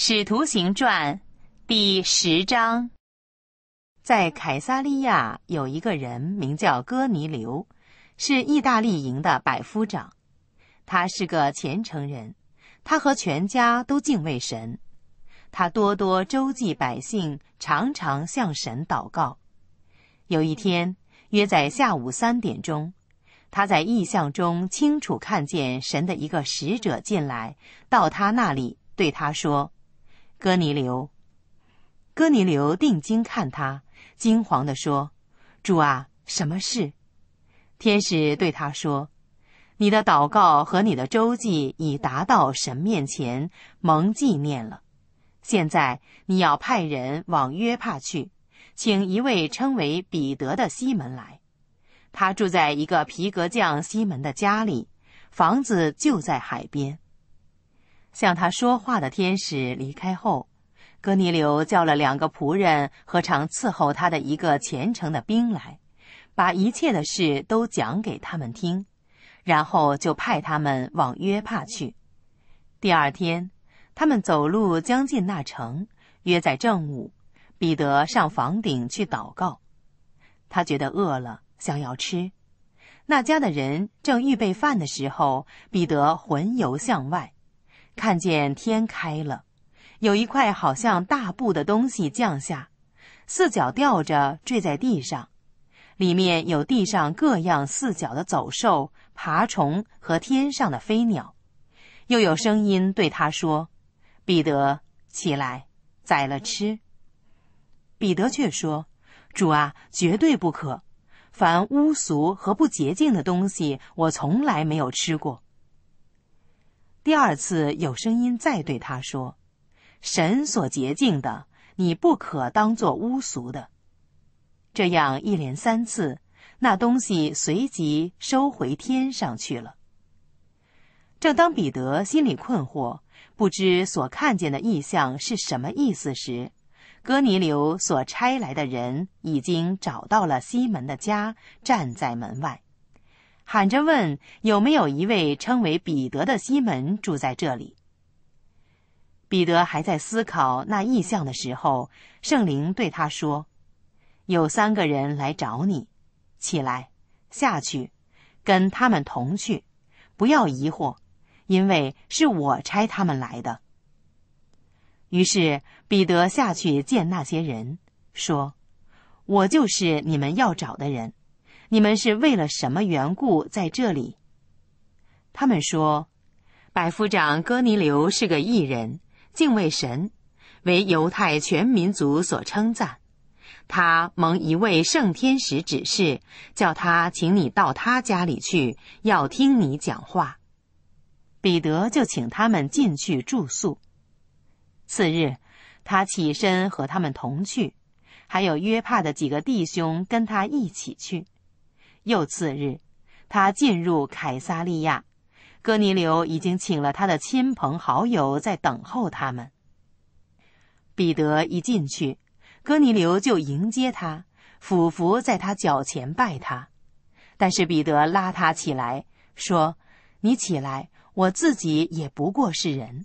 《使徒行传》第十章，在凯撒利亚有一个人名叫哥尼流，是意大利营的百夫长，他是个虔诚人，他和全家都敬畏神，他多多周济百姓，常常向神祷告。有一天，约在下午三点钟，他在异象中清楚看见神的一个使者进来，到他那里，对他说。哥尼流，哥尼流定睛看他，惊惶地说：“主啊，什么事？”天使对他说：“你的祷告和你的周记已达到神面前蒙纪念了。现在你要派人往约帕去，请一位称为彼得的西门来。他住在一个皮革匠西门的家里，房子就在海边。”向他说话的天使离开后，哥尼流叫了两个仆人和常伺候他的一个虔诚的兵来，把一切的事都讲给他们听，然后就派他们往约帕去。第二天，他们走路将近那城，约在正午，彼得上房顶去祷告。他觉得饿了，想要吃。那家的人正预备饭的时候，彼得魂游向外。看见天开了，有一块好像大布的东西降下，四脚吊着坠在地上，里面有地上各样四脚的走兽、爬虫和天上的飞鸟，又有声音对他说：“彼得，起来，宰了吃。”彼得却说：“主啊，绝对不可！凡污俗和不洁净的东西，我从来没有吃过。”第二次有声音再对他说：“神所洁净的，你不可当作污俗的。”这样一连三次，那东西随即收回天上去了。正当彼得心里困惑，不知所看见的意象是什么意思时，哥尼流所差来的人已经找到了西门的家，站在门外。喊着问：“有没有一位称为彼得的西门住在这里？”彼得还在思考那异象的时候，圣灵对他说：“有三个人来找你，起来下去，跟他们同去，不要疑惑，因为是我差他们来的。”于是彼得下去见那些人，说：“我就是你们要找的人。”你们是为了什么缘故在这里？他们说，百夫长哥尼流是个异人，敬畏神，为犹太全民族所称赞。他蒙一位圣天使指示，叫他请你到他家里去，要听你讲话。彼得就请他们进去住宿。次日，他起身和他们同去，还有约帕的几个弟兄跟他一起去。又次日，他进入凯撒利亚，哥尼流已经请了他的亲朋好友在等候他们。彼得一进去，哥尼流就迎接他，俯伏在他脚前拜他。但是彼得拉他起来，说：“你起来，我自己也不过是人。”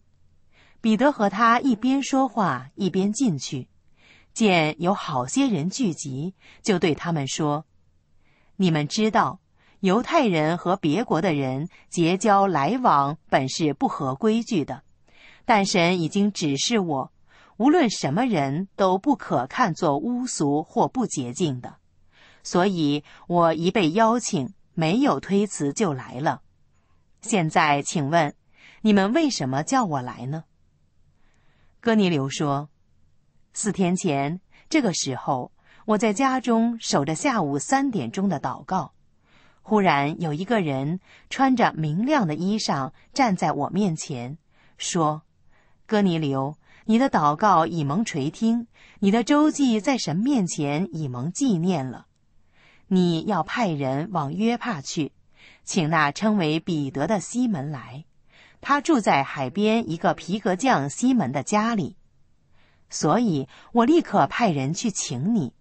彼得和他一边说话一边进去，见有好些人聚集，就对他们说。你们知道，犹太人和别国的人结交来往本是不合规矩的，但神已经指示我，无论什么人都不可看作污俗或不洁净的，所以我一被邀请，没有推辞就来了。现在，请问，你们为什么叫我来呢？哥尼流说：“四天前这个时候。”我在家中守着下午三点钟的祷告，忽然有一个人穿着明亮的衣裳站在我面前，说：“哥尼流，你的祷告已蒙垂听，你的周记在神面前已蒙纪念了。你要派人往约帕去，请那称为彼得的西门来，他住在海边一个皮革匠西门的家里。所以我立刻派人去请你。”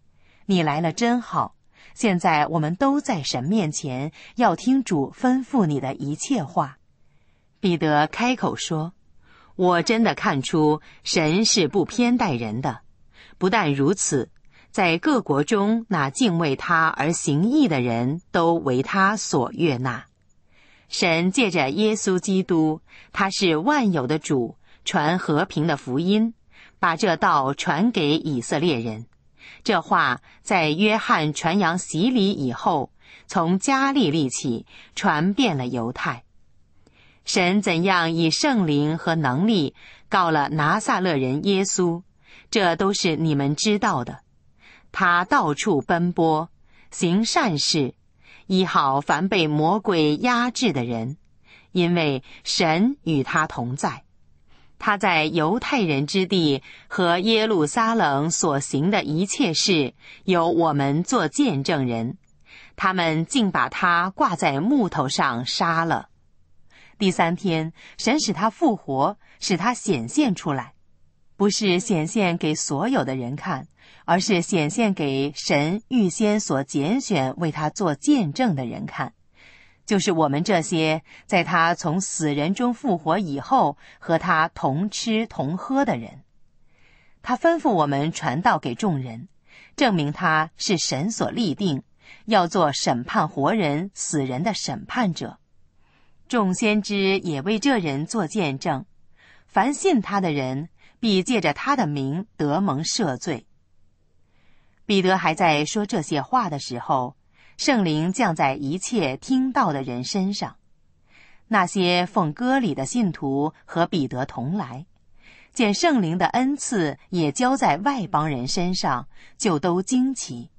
你来了，真好！现在我们都在神面前，要听主吩咐你的一切话。彼得开口说：“我真的看出神是不偏待人的，不但如此，在各国中那敬畏他而行义的人都为他所悦纳。神借着耶稣基督，他是万有的主，传和平的福音，把这道传给以色列人。”这话在约翰传扬洗礼以后，从加利利起传遍了犹太。神怎样以圣灵和能力告了拿撒勒人耶稣，这都是你们知道的。他到处奔波，行善事，医好凡被魔鬼压制的人，因为神与他同在。他在犹太人之地和耶路撒冷所行的一切事，由我们做见证人。他们竟把他挂在木头上杀了。第三天，神使他复活，使他显现出来，不是显现给所有的人看，而是显现给神预先所拣选为他做见证的人看。就是我们这些在他从死人中复活以后和他同吃同喝的人，他吩咐我们传道给众人，证明他是神所立定要做审判活人死人的审判者。众先知也为这人做见证，凡信他的人必借着他的名得蒙赦罪。彼得还在说这些话的时候。圣灵降在一切听到的人身上，那些奉歌礼的信徒和彼得同来，见圣灵的恩赐也交在外邦人身上，就都惊奇，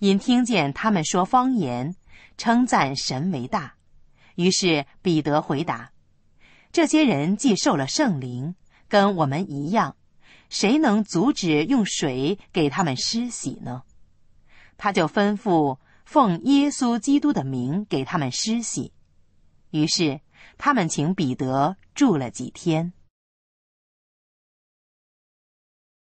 因听见他们说方言，称赞神为大。于是彼得回答：“这些人既受了圣灵，跟我们一样，谁能阻止用水给他们施洗呢？”他就吩咐。奉耶稣基督的名给他们施洗，于是他们请彼得住了几天。